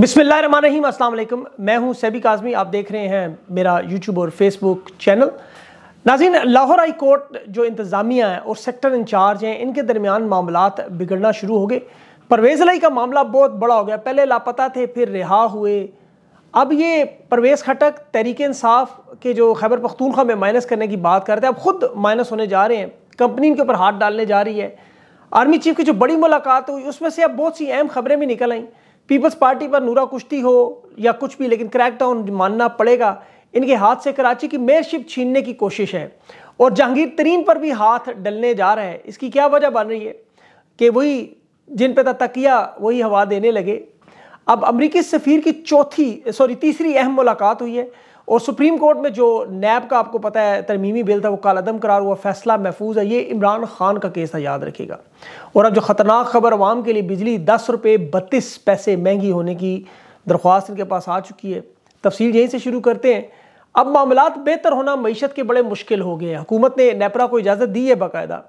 बिस्मिल्ल रही असल मैं हूं सैबिक आजमी आप देख रहे हैं मेरा यूट्यूब और फेसबुक चैनल नाजीन लाहौर हाई कोर्ट जो इंतज़ामिया है और सेक्टर इंचार्ज हैं इनके दरमियान मामला बिगड़ना शुरू हो गए परवेज़ अली का मामला बहुत बड़ा हो गया पहले लापता थे फिर रिहा हुए अब ये परवेज़ खटक तहरीक इंसाफ के जो खैबर पख्तूनखा में माइनस करने की बात करते हैं अब ख़ुद माइनस होने जा रहे हैं कंपनी इनके ऊपर हाथ डालने जा रही है आर्मी चीफ की जो बड़ी मुलाकात हुई उसमें से अब बहुत सी अहम खबरें भी निकल आईं पीपल्स पार्टी पर नूरा कुश्ती हो या कुछ भी लेकिन क्रैकडाउन मानना पड़ेगा इनके हाथ से कराची की मेयरशिप छीनने की कोशिश है और जहांगीर तरीन पर भी हाथ डलने जा रहा है इसकी क्या वजह बन रही है कि वही जिन पे था तकिया वही हवा देने लगे अब अमरीकी सफ़ीर की चौथी सॉरी तीसरी अहम मुलाकात हुई है और सुप्रीम कोर्ट में जो नैब का आपको पता है तरमीमी बिल था वो कालदम करार हुआ फैसला महफूज है ये इमरान खान का केस था याद रखेगा और अब जो ख़तरनाक खबर आवाम के लिए बिजली दस रुपये बत्तीस पैसे महंगी होने की दरख्वास्त इनके पास आ चुकी है तफसील यहीं से शुरू करते हैं अब मामला बेहतर होना मीशत के बड़े मुश्किल हो गए हैं हुकूमत ने नेपरा को इजाज़त दी है बाकायदा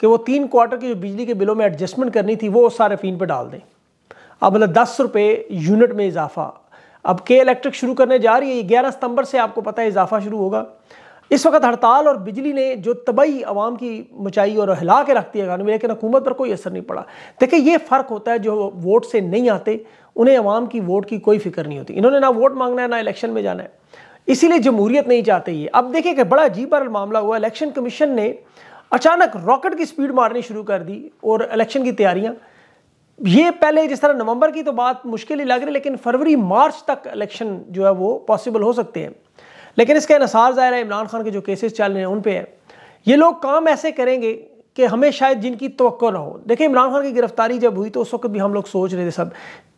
कि वो तीन क्वार्टर के जो बिजली के बिलों में एडजस्टमेंट करनी थी वो सारे फीन पर डाल दें अब मतलब दस रुपये यूनिट में इजाफा अब के इलेक्ट्रिक शुरू करने जा रही है ग्यारह सितंबर से आपको पता है इजाफा शुरू होगा इस वक्त हड़ताल और बिजली ने जो तबाही आवाम की मचाई और हिला के रख दिया गानों में लेकिन हुकूमत पर कोई असर नहीं पड़ा देखिए ये फ़र्क होता है जो वोट से नहीं आते उन्हें आवाम की वोट की कोई फिक्र नहीं होती इन्होंने ना वोट मांगना है ना इलेक्शन में जाना है इसीलिए जमहूरियत नहीं चाहते ये अब देखिए कि बड़ा अजीब बरल मामला हुआ इलेक्शन कमीशन ने अचानक रॉकेट की स्पीड मारनी शुरू कर दी और इलेक्शन की तैयारियाँ ये पहले जिस तरह नवंबर की तो बात मुश्किल ही लग रही लेकिन फरवरी मार्च तक इलेक्शन जो है वो पॉसिबल हो सकते हैं लेकिन इसका अनुसार ज़ाहिर है इमरान खान के जो केसेस चल रहे हैं उन पर है ये लोग काम ऐसे करेंगे कि हमें शायद जिनकी तो ना हो देखिए इमरान खान की गिरफ्तारी जब हुई तो उस वक्त भी हम लोग सोच रहे थे सब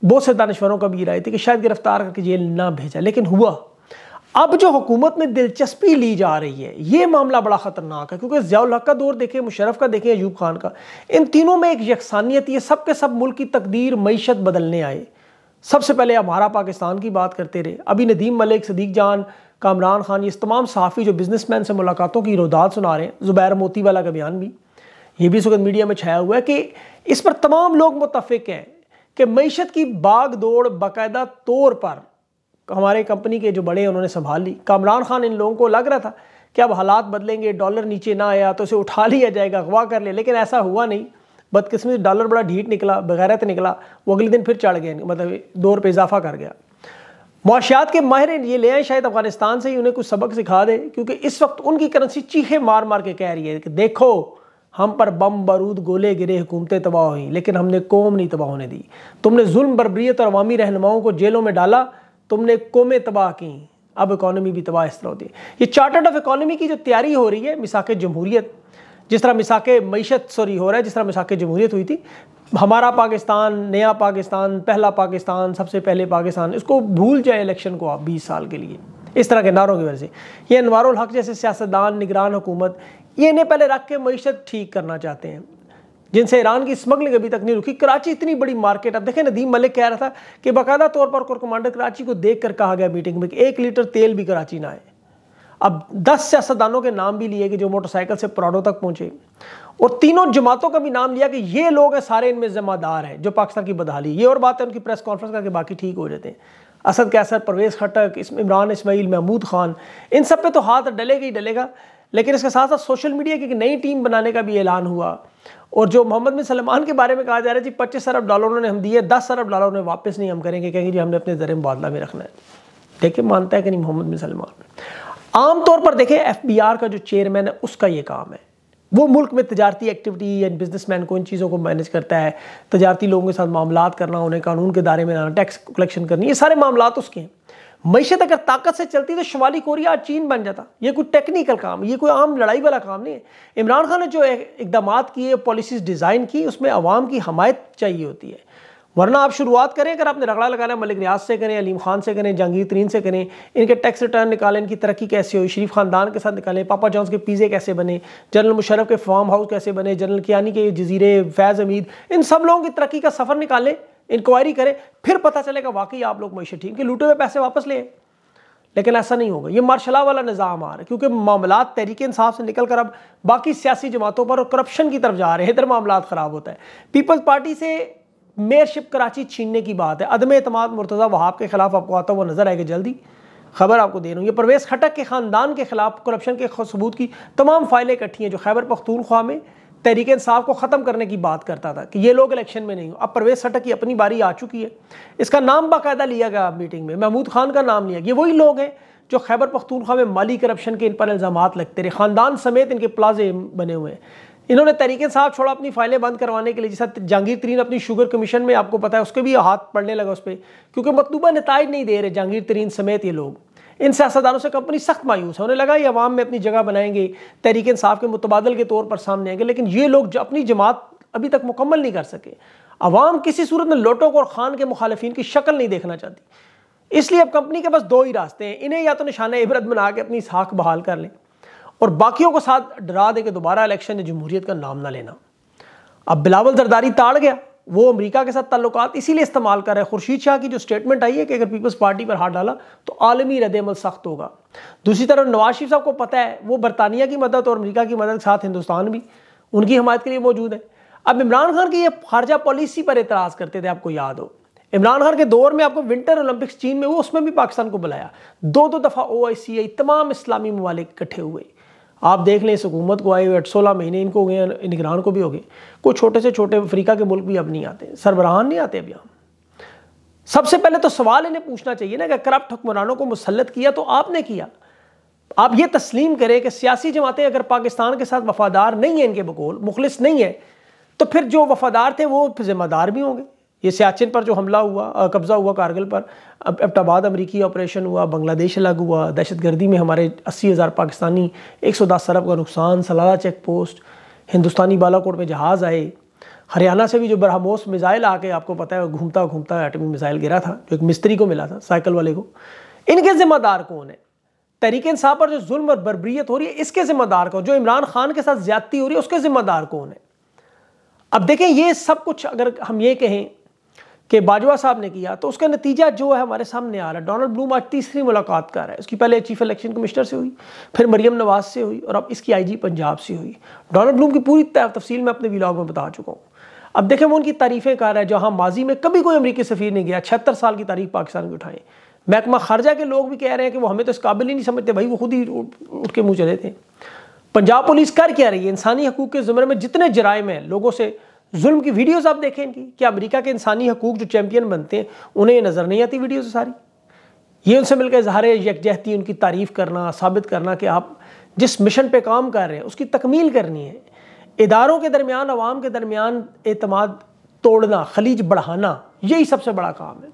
बहुत से दानश्वरों का भी राय थी कि शायद गिरफ्तार करके जेल ना भेजा लेकिन हुआ अब जो हुकूमत में दिलचस्पी ली जा रही है ये मामला बड़ा ख़तरनाक है क्योंकि ज़ियाउल हक का दौर देखें मुशरफ का देखें अयूब खान का इन तीनों में एक यकसानियत ये सब के सब मुल्क की तकदीर मीशत बदलने आए सबसे पहले हमारा पाकिस्तान की बात करते रहे अभी नदीम मलिक सदीक जान कामरान खान ये तमाम सहाफ़ी जो बिजनेस मैन से मुलाकातों की रोदात सुना रहे हैं ज़ुबैर मोती वाला का बयान भी ये भी इस वक्त मीडिया में छाया हुआ है कि इस पर तमाम लोग मुतफ़ हैं कि मीशत की बाग दौड़ बाकायदा तौर पर हमारे कंपनी के जो बड़े उन्होंने संभाल ली कामरान खान इन लोगों को लग रहा था कि अब हालात बदलेंगे डॉलर नीचे ना आया तो उसे उठा लिया जाएगा अगवा कर ले लेकिन ऐसा हुआ नहीं बदकिस्मती डॉलर बड़ा ढीठ निकला बगैरत निकला वो अगले दिन फिर चढ़ गया मतलब दो रुपये इजाफा कर गया मुआशियात के माहिर ये ले आए शायद अफगानिस्तान से ही उन्हें कुछ सबक सिखा दे क्योंकि इस वक्त उनकी करेंसी चीखे मार मार के कह रही है कि देखो हम पर बम बारूद गोले गिरे हुकूमतें तबाह हुई लेकिन हमने कौम नहीं तबाह होने दी तुमने जुल्म बरबरीत और अवामी रहनुमाओं को जेलों में डाला तुमने कौमें तबाह की अब इकोनॉमी भी तबाह इस तरह होती है ये चार्टर्ड ऑफ इकोनॉमी की जो तैयारी हो रही है मिसाक जमहूरियत जिस तरह मिसाक मीशत सॉरी हो रहा है जिस तरह मिसाक जमहूरियत हुई थी हमारा पाकिस्तान नया पाकिस्तान पहला पाकिस्तान सबसे पहले पाकिस्तान इसको भूल जाए इलेक्शन को आप बीस साल के लिए इस तरह के नारों की वजह से ये अनवारुल हक जैसे सियासतदान निगरान हुकूमत ये इन्हें पहले रख के मीशत ठीक करना चाहते हैं जिनसे ईरान की स्मगलिंग अभी तक नहीं रुकी कराची इतनी बड़ी मार्केट अब देखें नदीम मलिक कह रहा था कि बाकायदा तौर पर कोर कमांडर कराची को देख कर कहा गया मीटिंग में कि एक लीटर तेल भी कराची ना आए अब दस सियासतदानों के नाम भी लिए गए जो मोटरसाइकिल से प्राडो तक पहुंचे और तीनों जमातों का भी नाम लिया कि ये लोग हैं सारे इनमें जिम्मेदार हैं जो पाकिस्तान की बदहाली ये और बात है उनकी प्रेस कॉन्फ्रेंस करके बाकी ठीक हो जाते हैं असद कैसर परवेज़ खटक इस इमरान इसमाइल महमूद खान इन सब पे तो हाथ डलेगा ही डलेगा लेकिन इसके साथ साथ सोशल मीडिया की एक नई टीम बनाने का भी ऐलान हुआ और जो मोहम्मद बिन सलमान के बारे में कहा जा रहा है जी पच्चीस अरब डॉलर उन्होंने हम दिए दस अरब डॉलर उन्हें वापस नहीं हम करेंगे कहेंगे जी हमने अपने जरिए मुबादला में रखना है देखिए मानता है कि नहीं मोहम्मद बिन सलमान आमतौर पर देखें एफ का जो चेयरमैन है उसका ये काम है वो मुल्क में तजारती एक्टिविटी एंड बिजनेसमैन को इन चीज़ों को मैनेज करता है तजारती लोगों के साथ मामला करना उन्हें कानून के दायरे में लाना टैक्स कलेक्शन करनी ये सारे मामला उसके हैं मीशत अगर ताकत से चलती तो शुमाली कोरिया चीन बन जाता ये कोई टेक्निकल काम ये कोई आम लड़ाई वाला काम नहीं है इमरान खान ने जो इकदाम किए पॉलिसीज़ डिज़ाइन की उसमें आवाम की हमायत चाहिए होती है वरना आप शुरुआत करें अगर आपने रगड़ा लगाना मलिक रियाज से करें अलीम खान से करें जहांगीर तरीन से करें इनके टैक्स रिटर्न निकालें इनकी तरक्की कैसे हो शरीफ खानदान के साथ निकालें पापा जॉन्स के पीज़े कैसे बने जनरल मुशरफ के फार्म हाउस कैसे बने जनरल कियानी के जजीरे फैज़ अमीद इन सब लोगों की तरक्की का सफ़र निकालें इंक्वायरी करें फिर पता चलेगा वाकई आप लोग मीशत टीम के लूटे हुए पैसे वापस लें लेकिन ऐसा नहीं होगा ये मार्शला वाला निज़ाम आ रहा है क्योंकि मामला तहरीक इंसाफ से निकल कर अब बाकी सियासी जमातों पर और करप्शन की तरफ जा रहे हैं इधर मामला ख़राब होता है पीपल्स पार्टी से मेयरशिप कराची छीनने की बात है अदम अतम मुर्तज़ा वहाब के खिलाफ आपको आता हुआ नज़र आएगा जल्दी खबर आपको दे रहा हूँ ये परवेज़ खटक के ख़ानदान के खिलाफ करप्शन के सबूत की तमाम फाइलें इकट्ठी हैं जो खैबर पख्तूनख्वा में तहरीक इंसाफ को ख़त्म करने की बात करता था कि ये लोग इलेक्शन में नहीं हो अब परवेज सटक की अपनी बारी आ चुकी है इसका नाम बाकायदा लिया गया मीटिंग में महमूद खान का नाम लिया गया वही लोग हैं जो खैबर पख्तूनख्वा में माली करप्शन के इन पर इल्ज़ाम लगते रहे ख़ानदान समेत इनके प्लाजे बने हुए हैं इन्होंने तरीके साहब छोड़ा अपनी फाइलें बंद करवाने के लिए जैसा जहांगीर तरीन अपनी शुगर कमीशन में आपको पता है उसके भी हाथ पड़ने लगा उस पर क्योंकि मतलूबा नतज नहीं दे रहे जहांगीर तरीन समेत ये लोग इन सियासतदानों से कंपनी सख्त मायूस है उन्हें लगा ये अवाम में अपनी जगह बनाएंगे तहरीक इंसाफ के मुतबादल के तौर पर सामने आएंगे लेकिन ये लोग अपनी जमात अभी तक मुकम्मल नहीं कर सके अवाम किसी सूरत में लोटों और खान के मुखालफी की शक्ल नहीं देखना चाहती इसलिए अब कंपनी के पास दो ही रास्ते हैं इन्हें या तो निशाना इबरत बना के अपनी साख बहाल कर लें और बाकियों को साथ डरा दे के दोबारा इलेक्शन या जमहूरीत का नाम ना लेना अब बिलावल जरदारी ताड़ गया वो अमेरिका के साथ ताल्लुकात इसीलिए इस्तेमाल कर रहे हैं खुर्शीद शाह की जो स्टेटमेंट आई है कि अगर पीपल्स पार्टी पर हाथ डाला तो आलमी रदल सख्त होगा दूसरी तरफ नवाज शरीफ साहब को पता है वो बरतानिया की मदद और अमरीका की मदद के साथ हिंदुस्तान भी उनकी हमायत के लिए मौजूद है अब इमरान खान की ये खारजा पॉलिसी पर एतराज़ करते थे आपको याद हो इमरान खान के दौर में आपको विंटर ओलंपिक्स चीन में हुआ उसमें भी पाकिस्तान को बुलाया दो दो दफ़ा ओ आई सी आई तमाम इस्लामी ममालिक इकट्ठे हुए आप देख लें इस हुकूमत को आए हुए अठ सोलह महीने इनको हो गए निगरान को भी हो गए कोई छोटे से छोटे अफ्रीका के मुल्क भी अब नहीं आते सरबराहान नहीं आते अभी सबसे पहले तो सवाल इन्हें पूछना चाहिए ना कि करप्ट हुक्मरानों को मुसलत किया तो आपने किया आप ये तस्लीम करें कि सियासी जमातें अगर पाकिस्तान के साथ वफादार नहीं है इनके बकौल मुखलिस नहीं है तो फिर जो वफादार थे वो जिम्मेदार भी होंगे ये सियाचिन पर जो हमला हुआ कब्ज़ा हुआ कारगिल पर अब एबटाबाद अमरीकी ऑपरेशन हुआ बांग्लादेश अलग हुआ दहशत गर्दी में हमारे अस्सी हज़ार पाकिस्तानी एक सौ दस अरब का नुकसान सलाला चेक पोस्ट हिंदुस्तानी बालाकोट में जहाज़ आए हरियाणा से भी जो बरहमोस मिज़ाइल आके आपको पता है घूमता घूमता एटमी मिज़ाइल गिरा था जो एक मिस्त्री को मिला था साइकिल वाले को इनके ज़िम्मेदार कौन है तहरीक इंसाफ पर जो जुल्म और बरबरीत हो रही है इसके ज़िम्मेदार कौन जो इमरान खान के साथ ज्यादती हो रही है उसके ज़िम्मेदार कौन है अब देखें ये सब कुछ अगर हम ये कहें कि बाजवा साहब ने किया तो उसका नतीजा जो है हमारे सामने आ रहा है डोनाल्ड ब्लूम आज तीसरी मुलाकात कर रहा है उसकी पहले चीफ इलेक्शन कमिश्नर से हुई फिर मरियम नवाज से हुई और अब इसकी आईजी पंजाब से हुई डोनाल्ड ब्लूम की पूरी तफसील मैं अपने विलाग में बता चुका हूँ अब देखें वो उनकी तारीफ़ें कर रहा है जहाँ माजी में कभी कोई अमरीकी सफ़ीर नहीं गया छहत्तर साल की तारीफ पाकिस्तान की उठाएं महकमा खारजा के लोग भी कह रहे हैं कि वो हमें तो इस काबिल ही नहीं समझते भाई वो खुद ही उठ के मुँह चले थे पंजाब पुलिस कर क्या रही है इंसानी हकूक़ के ज़ुमरे में जितने जराय हैं लोगों से जुल्म की वीडियोस आप देखें इनकी कि अमेरिका के इंसानी हकूक जो चैम्पियन बनते हैं उन्हें नज़र नहीं आती वीडियोज़ सारी ये उनसे मिलकर इजहार यकजहती उनकी तारीफ़ करना साबित करना कि आप जिस मिशन पे काम कर रहे हैं उसकी तकमील करनी है इदारों के दरमियान आवाम के दरमियान अतमाद तोड़ना खलीज बढ़ाना यही सबसे बड़ा काम है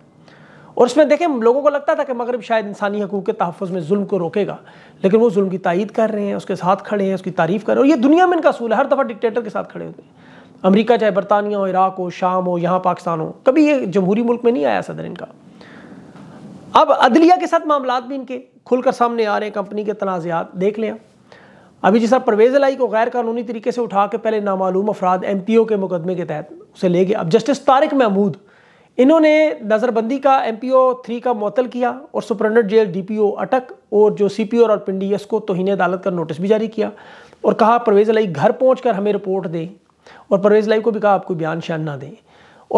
और उसमें देखें लोगों को लगता था कि मगरब शायद इंसानी हकूक के तहफ़ में जुल्म को रोकेगा लेकिन वो जुल्म की तायद कर रहे हैं उसके साथ खड़े हैं उसकी तारीफ़ कर रहे हैं और ये दुनिया में इनका असूल है हर दफ़ा डिक्टेटर के साथ खड़े होते हैं अमेरिका चाहे बरतानिया हो इराक हो शाम हो यहाँ पाकिस्तान हो कभी ये जमहूरी मुल्क में नहीं आया सदर इनका अब अदलिया के साथ मामला भी इनके खुलकर सामने आ रहे हैं कंपनी के तनाज़ात देख लें अभी जिस परवेज लाई को गैर कानूनी तरीके से उठा के पहले नामालूम अफराद एम पी ओ के मुकदमे के तहत उसे ले गए अब जस्टिस तारिक महमूद इन्होंने नज़रबंदी का एम पी ओ थ्री का मअतल किया और superintendent jail D P O Attock और जो सी पी ओ और पिंडी डी एस को तोहनी अदालत का नोटिस भी जारी किया और कहा परवेज लाई घर पहुँच कर हमें रिपोर्ट दें और परवेज़ लाइव को भी कहा आपको बयान शान ना दें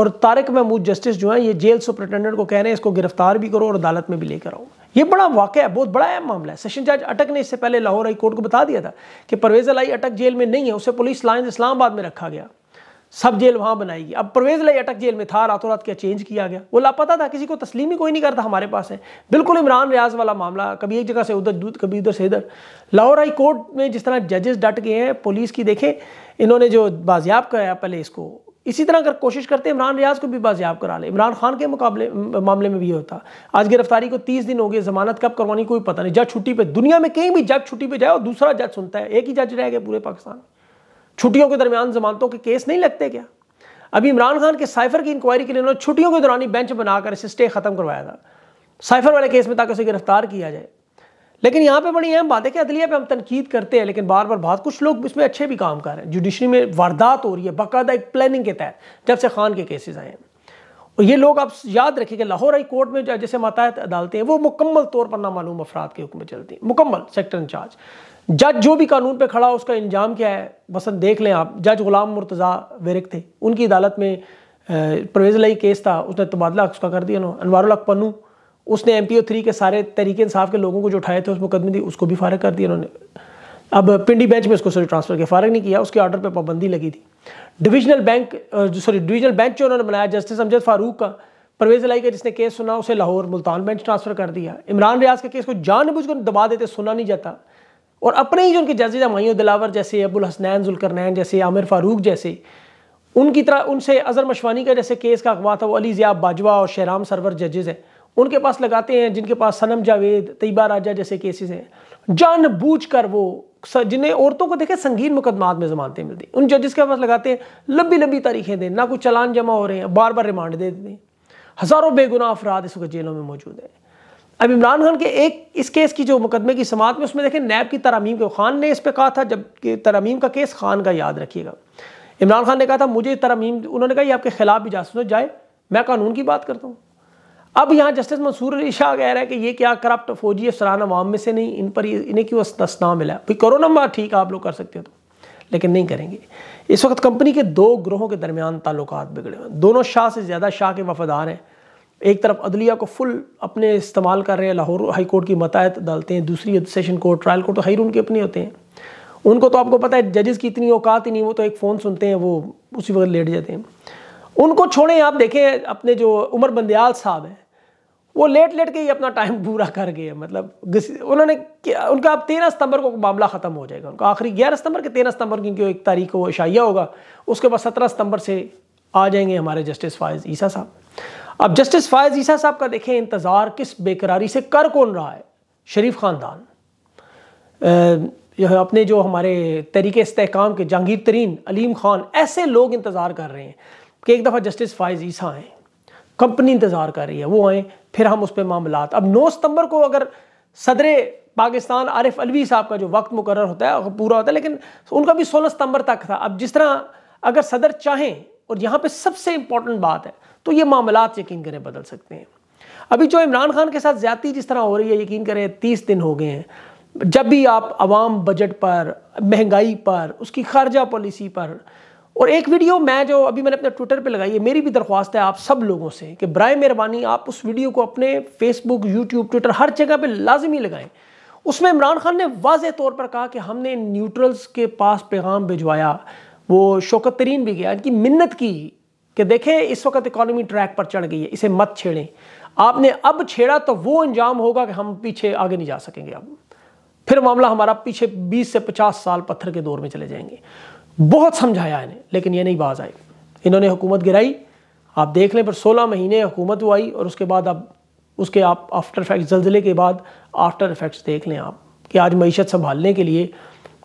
और तारक महमूद जस्टिस जो है ये जेल सुप्रिटेंडेंट को कह रहे हैं इसको गिरफ्तार भी करो और अदालत में भी लेकर आओ ये बड़ा वाक़ है बहुत बड़ा अहम मामला है सेशन जज अटक ने इससे पहले लाहौर हाई कोर्ट को बता दिया था कि परवेज़ लाई अटक जेल में नहीं है उसे पुलिस लाइन इस्लामाबाद में रखा गया सब जेल वहां बनाएगी अब परवेज लाई अटक जेल में था रातों रात क्या चेंज किया गया वो लापता था किसी को तस्लीम ही कोई नहीं करता हमारे पास है बिल्कुल इमरान रियाज वाला मामला कभी एक जगह से उधर दूध कभी उधर से इधर लाहौर हाई कोर्ट में जिस तरह जजेस डट गए हैं पुलिस की देखें इन्होंने जो बाजियाब कराया पहले इसको इसी तरह अगर कोशिश करते इमरान रियाज को भी बाजियाब करा ले इमरान खान के मुकाबले मामले में भी होता आज गिरफ्तारी को तीस दिन हो गए जमानत कब करवानी कोई पता नहीं जज छुट्टी पे दुनिया में कहीं भी जज छुट्टी पे जाए और दूसरा जज सुनता है एक ही जज रह गया पूरे पाकिस्तान में छुट्टियों के दरमियान जमानतों के केस नहीं लगते क्या अभी इमरान खान के साइफर की इंक्वायरी के लिए उन्होंने छुट्टियों के दौरान ही बेंच बनाकर इसे स्टे ख़त्म करवाया था साइफर वाले केस में ताकि उसे गिरफ्तार किया जाए लेकिन यहाँ पे बड़ी अहम बात है कि अदलिया पे हम तनकीद करते हैं लेकिन बार बार बात कुछ लोग इसमें अच्छे भी काम कर रहे हैं जुडिशरी में वारदात हो रही है बाकायदा एक प्लानिंग के तहत जब से खान के केसेस आए हैं और ये लोग आप याद रखें कि लाहौर हाई कोर्ट में जैसे मतायत अदालतें हैं वो मुकम्मल तौर पर नामालूम अफराद के हुक्म चलती हैं मुकम्मल सेक्टर इंचार्ज जज जो भी कानून पे खड़ा उसका इंजाम क्या है बसंत देख लें आप जज गुलाम मुर्तज़ा वेरिक थे उनकी अदालत में परवेज लई केस था उसने तबादला उसका कर दिया ना अनवारुल्लाक पन्नू उसने एम पी थ्री के सारे तरीके इंसाफ के लोगों को जो उठाए थे उस मुकदमे दी उसको भी फारग कर दिया उन्होंने अब पिंडी बेंच में उसको सॉरी ट्रांसफ़र किया फारग नहीं किया उसके ऑर्डर पर पाबंदी लगी थी divisional bank sorry divisional bench जो उन्होंने बनाया जस्टिस अमजद फारूक का परवेज लाई का जिसने केस सुना उसे लाहौर मुल्तान बेंच ट्रांसफ़र कर दिया इमरान रियाज के केस को जानबूझकर दबा देते सुना नहीं जाता और अपने ही जो उनके जजीदा मायूद दिलावर जैसे अबुल हसनैन जुलकरनैन जैसे आमिर फ़ारूक जैसे उनकी तरह उनसे अज़र मशवानी का जैसे केस का अखबार था वो अली ज़िया बाजवा और शहराम सरवर जजेज़ हैं उनके पास लगाते हैं जिनके पास सनम जावेद तयबा राजा जैसे केसेस हैं जान बूझ कर वो जिन्हें औरतों को देखे संगीन मुकदमात में जमानतें मिलती उन जजेस के पास लगाते हैं लंबी लंबी तारीखें दें ना कुछ चलान जमा हो रहे हैं बार बार रिमांड दे दें हज़ारों बेगुनाह अफराद इस वक्त जेलों में मौजूद हैं अब इमरान खान के एक इस केस की जो मुकदमे की समात में उसमें देखें नैब की तरामीम को खान ने इस पर कहा था जबकि तरामीम का केस खान का याद रखिएगा इमरान खान ने कहा था मुझे तरामीम उन्होंने कहा ये आपके खिलाफ भी जासूस जाए मैं कानून की बात करता हूँ अब यहाँ जस्टिस मंसूर अली शाह कह रहा है कि ये क्या करप्ट फौजी सराहाना अवाम में से नहीं इन पर इन्हें क्यों तस्ना मिला भाई करो ना ठीक आप लोग कर सकते हो तो लेकिन नहीं करेंगे इस वक्त कंपनी के दो ग्रोहों के दरमियान ताल्लुक बिगड़े हुए दोनों शाह से ज़्यादा शाह के वफादार हैं एक तरफ अदलिया को फुल अपने इस्तेमाल कर रहे हैं लाहौर हाई कोर्ट की मतायत डालते हैं दूसरी सेशन कोर्ट ट्रायल कोर्ट तो हाई उनके अपने होते हैं उनको तो आपको पता है जजेस की इतनी औकात ही नहीं वो तो एक फ़ोन सुनते हैं वो उसी वक्त लेट जाते हैं उनको छोड़ें आप देखें अपने जो उमर बंदयाल साहब हैं वो लेट लेट के ही अपना टाइम पूरा कर गए मतलब उन्होंने उनका अब तेरह सितंबर को मामला ख़त्म हो जाएगा उनका आखिरी ग्यारह सितंबर के तेरह सितंबर की एक तारीख को इशाइया होगा उसके बाद सत्रह सितंबर से आ जाएंगे हमारे जस्टिस फायज ईसा साहब अब जस्टिस फायज ईसा साहब का देखें इंतज़ार किस बेकरारी से कर कौन रहा है शरीफ ख़ानदान अपने जो हमारे तरीक़ इसकाम के जहांगीर तरीन अलीम ख़ान ऐसे लोग इंतज़ार कर रहे हैं कि एक दफ़ा जस्टिस फायज ईसा आएँ कंपनी इंतज़ार कर रही है वो आएँ फिर हम उस पर मामला अब नौ सितंबर को अगर सदर पाकिस्तान आरिफ अलवी साहब का जो वक्त मुकर होता है पूरा होता है लेकिन उनका भी सोलह सितंबर तक था अब जिस तरह अगर सदर चाहें और यहाँ पर सबसे इंपॉर्टेंट बात है तो ये मामला यकीन करें बदल सकते हैं अभी जो इमरान खान के साथ ज़्यादा जिस तरह हो रही है यकीन करें तीस दिन हो गए हैं जब भी आप आवाम बजट पर महंगाई पर उसकी खारजा पॉलिसी पर और एक वीडियो मैं जो अभी मैंने अपने ट्विटर पे लगाई है मेरी भी दरख्वास्त है आप सब लोगों से कि बर मेहरबानी आप उस वीडियो को अपने फेसबुक यूट्यूब ट्विटर हर जगह पे लाजमी लगाएं उसमें इमरान खान ने वाज तौर पर कहा कि हमने न्यूट्रल्स के पास पैगाम भिजवाया वो शौकत तरीन भी गया इनकी मिन्नत की कि देखें इस वक्त इकोनॉमी ट्रैक पर चढ़ गई है इसे मत छेड़ें आपने अब छेड़ा तो वो अंजाम होगा कि हम पीछे आगे नहीं जा सकेंगे अब फिर मामला हमारा पीछे 20 से 50 साल पत्थर के दौर में चले जाएंगे बहुत समझाया इन्हें लेकिन ये नहीं बाज आई इन्होंने हुकूमत गिराई आप देख लें पर 16 महीने हुकूमत वो आई और उसके बाद अब उसके आप आफ्टर इफेक्ट जल्जिले के बाद आफ्टर इफेक्ट्स देख लें आप कि आज मीशत संभालने के लिए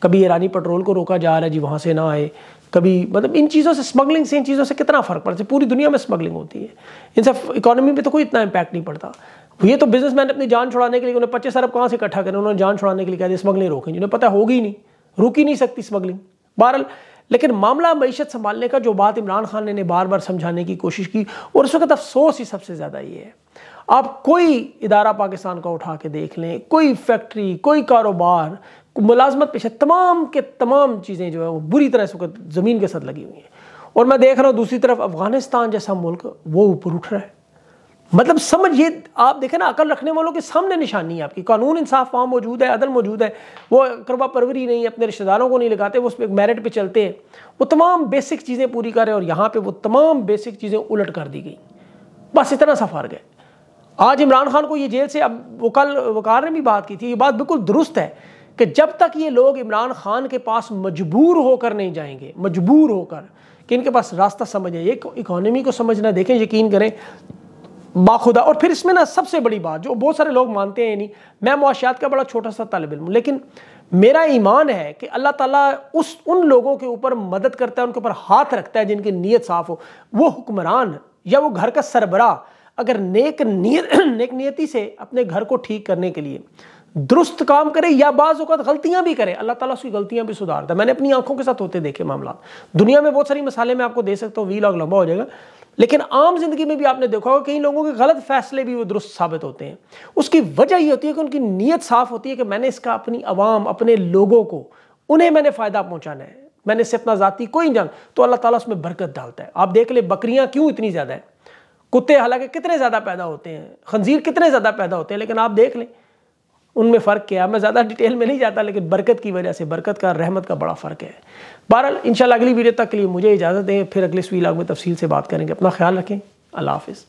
कभी ईरानी पेट्रोल को रोका जा रहा है जी वहाँ से ना आए कभी मतलब इन चीज़ों से स्मगलिंग से इन चीज़ों से कितना फ़र्क पड़ता है पूरी दुनिया में स्मगलिंग होती है इन सब इकोनॉमी में तो कोई इतना इंपैक्ट नहीं पड़ता ये तो बिजनेसमैन अपनी जान छुड़ाने के लिए उन्हें पच्चीस अरब कहाँ से इकट्ठा करें उन्होंने जान छुड़ाने के लिए कह दिया स्मगलिंग रोकें जिन्हें पता होगी नहीं रुक ही नहीं सकती स्मगलिंग बहरहाल लेकिन मामला मीशत संभालने का जो बात इमरान खान ने, बार बार समझाने की कोशिश की और उस वक्त अफसोस ही सबसे ज़्यादा ये है आप कोई इदारा पाकिस्तान का उठा के देख लें कोई फैक्ट्री कोई कारोबार मुलाजमत पेशा तमाम के तमाम चीज़ें जो है वो बुरी तरह से ज़मीन के साथ लगी हुई हैं और मैं देख रहा हूँ दूसरी तरफ अफगानिस्तान जैसा मुल्क वो ऊपर उठ रहा है मतलब समझ ये आप देखें ना अकल रखने वालों के सामने निशानी है आपकी कानून इंसाफ वहाँ मौजूद है अदल मौजूद है वो करवा परवरी नहीं अपने रिश्तेदारों को नहीं लगाते वो उस पर मेरिट पर चलते हैं वो तमाम बेसिक चीज़ें पूरी कर रहे हैं और यहाँ पे वो तमाम बेसिक चीज़ें उलट कर दी गई बस इतना सा फर्क है आज इमरान खान को ये जेल से अब वो कल वकार ने भी बात की थी ये बात बिल्कुल दुरुस्त है कि जब तक ये लोग इमरान खान के पास मजबूर होकर नहीं जाएंगे मजबूर होकर कि इनके पास रास्ता समझ है ये इकोनॉमी को समझना देखें यकीन करें बाखुदा और फिर इसमें ना सबसे बड़ी बात जो बहुत सारे लोग मानते हैं नहीं मैं मुआशियात का बड़ा छोटा सा तलब इलम लेकिन मेरा ईमान है कि अल्लाह ताला उस उन लोगों के ऊपर मदद करता है उनके ऊपर हाथ रखता है जिनकी नीयत साफ़ हो वो हुक्मरान या वो घर का सरबरा अगर नेक नीयत नेक नियति से अपने घर को ठीक करने के लिए दुरुस्त काम करे या बाज़ अवत गलतियां भी करे अल्लाह ताला उसकी गलतियां भी सुधारता मैंने अपनी आंखों के साथ होते देखे मामला दुनिया में बहुत सारी मसाले मैं आपको दे सकता हूँ वी लॉग लंबा हो जाएगा लेकिन आम जिंदगी में भी आपने देखा होगा कई लोगों के गलत फैसले भी वो दुरुस्त साबित होते हैं उसकी वजह ये होती है कि उनकी नीयत साफ़ होती है कि मैंने इसका अपनी आवाम अपने लोगों को उन्हें मैंने फ़ायदा पहुँचाना है मैंने इससे अपना ज़ाती कोई जान तो अल्लाह ताला उसमें बरकत डालता है आप देख ले बकरियाँ क्यों इतनी ज़्यादा है कुत्ते हालांकि कितने ज़्यादा पैदा होते हैं खंजीर कितने ज़्यादा पैदा होते हैं लेकिन आप देख लें उनमें फ़र्क क्या मैं ज़्यादा डिटेल में नहीं जाता लेकिन बरकत की वजह से बरकत का रहमत का बड़ा फ़र्क है बहरहाल इन अगली वीडियो तक के लिए मुझे इजाज़त दें फिर अगले सुई लाग में तफसील से बात करेंगे अपना ख्याल रखें अल्लाह हाफिज़